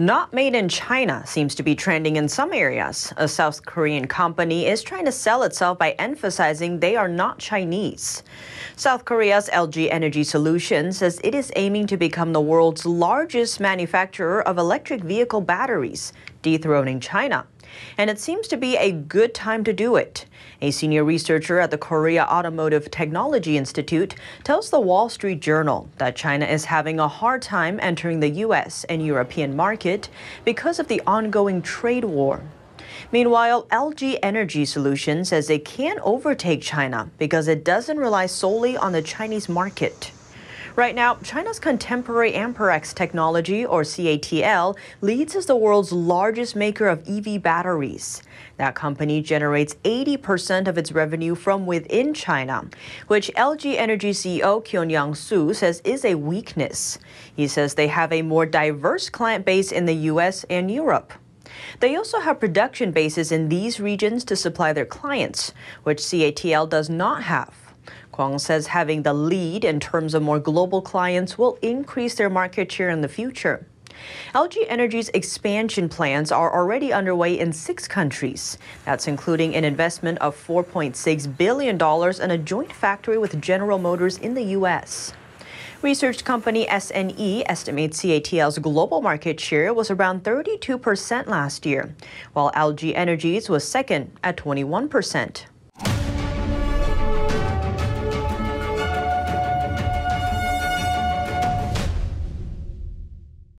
Not made in China seems to be trending in some areas. A South Korean company is trying to sell itself by emphasizing they are not Chinese. South Korea's LG Energy Solution says it is aiming to become the world's largest manufacturer of electric vehicle batteries, dethroning China. And it seems to be a good time to do it. A senior researcher at the Korea Automotive Technology Institute tells the Wall Street Journal that China is having a hard time entering the U.S. and European market because of the ongoing trade war. Meanwhile, LG Energy Solution says it can overtake China because it doesn't rely solely on the Chinese market. Right now, China's contemporary Amperex technology, or CATL, leads as the world's largest maker of EV batteries. That company generates 80% of its revenue from within China, which LG Energy CEO Kyonyang Su says is a weakness. He says they have a more diverse client base in the US and Europe. They also have production bases in these regions to supply their clients, which CATL does not have. Kwong says having the lead in terms of more global clients will increase their market share in the future. LG Energy's expansion plans are already underway in six countries. That's including an investment of $4.6 billion in a joint factory with General Motors in the U.S. Research company SNE estimates CATL's global market share was around 32% last year, while LG Energy's was second at 21%.